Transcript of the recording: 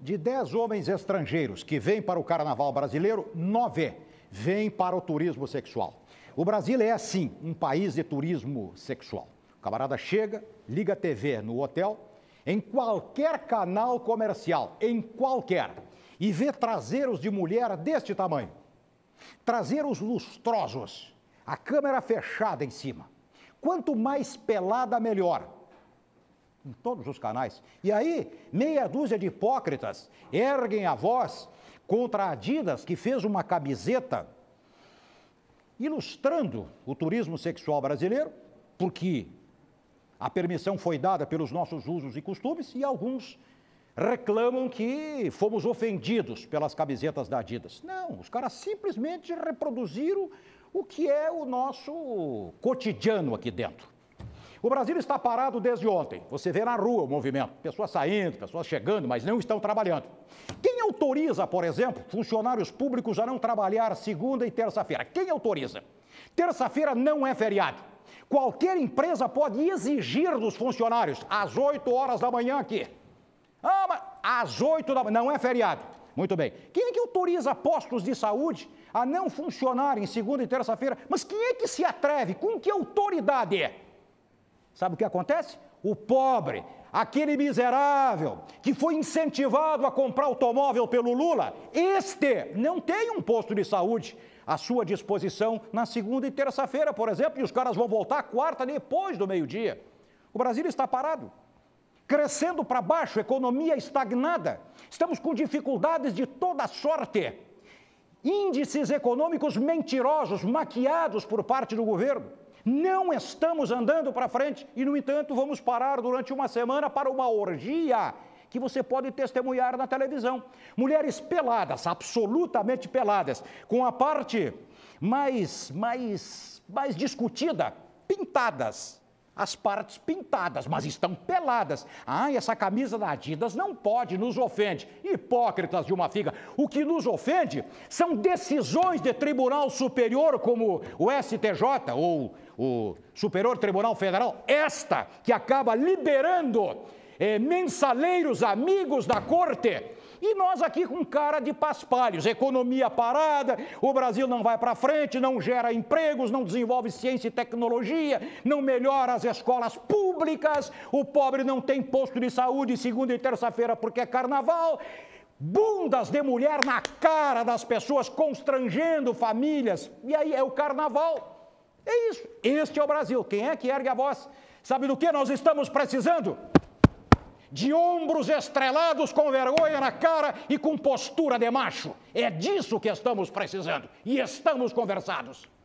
De 10 homens estrangeiros que vêm para o carnaval brasileiro, 9 vêm para o turismo sexual. O Brasil é, sim, um país de turismo sexual. O camarada chega, liga a TV no hotel, em qualquer canal comercial, em qualquer, e vê traseiros de mulher deste tamanho. Traseiros lustrosos, a câmera fechada em cima. Quanto mais pelada, melhor em todos os canais. E aí, meia dúzia de hipócritas erguem a voz contra a Adidas, que fez uma camiseta ilustrando o turismo sexual brasileiro, porque a permissão foi dada pelos nossos usos e costumes, e alguns reclamam que fomos ofendidos pelas camisetas da Adidas. Não, os caras simplesmente reproduziram o que é o nosso cotidiano aqui dentro. O Brasil está parado desde ontem. Você vê na rua o movimento, pessoas saindo, pessoas chegando, mas não estão trabalhando. Quem autoriza, por exemplo, funcionários públicos a não trabalhar segunda e terça-feira? Quem autoriza? Terça-feira não é feriado. Qualquer empresa pode exigir dos funcionários às 8 horas da manhã aqui. Ah, mas às 8 da manhã não é feriado. Muito bem. Quem é que autoriza postos de saúde a não funcionar em segunda e terça-feira? Mas quem é que se atreve? Com que autoridade? É? Sabe o que acontece? O pobre, aquele miserável que foi incentivado a comprar automóvel pelo Lula, este não tem um posto de saúde à sua disposição na segunda e terça-feira, por exemplo, e os caras vão voltar quarta depois do meio-dia. O Brasil está parado crescendo para baixo, economia estagnada. Estamos com dificuldades de toda sorte. Índices econômicos mentirosos, maquiados por parte do governo. Não estamos andando para frente e, no entanto, vamos parar durante uma semana para uma orgia que você pode testemunhar na televisão. Mulheres peladas, absolutamente peladas, com a parte mais, mais, mais discutida, pintadas as partes pintadas, mas estão peladas. Ah, essa camisa da Adidas não pode, nos ofende. Hipócritas de uma figa. O que nos ofende são decisões de tribunal superior, como o STJ ou o Superior Tribunal Federal, esta que acaba liberando eh, mensaleiros, amigos da corte e nós aqui com cara de paspalhos, economia parada, o Brasil não vai para frente, não gera empregos, não desenvolve ciência e tecnologia, não melhora as escolas públicas, o pobre não tem posto de saúde segunda e terça-feira porque é carnaval bundas de mulher na cara das pessoas, constrangendo famílias. E aí é o carnaval. É isso. Este é o Brasil. Quem é que ergue a voz? Sabe do que nós estamos precisando? de ombros estrelados, com vergonha na cara e com postura de macho. É disso que estamos precisando. E estamos conversados.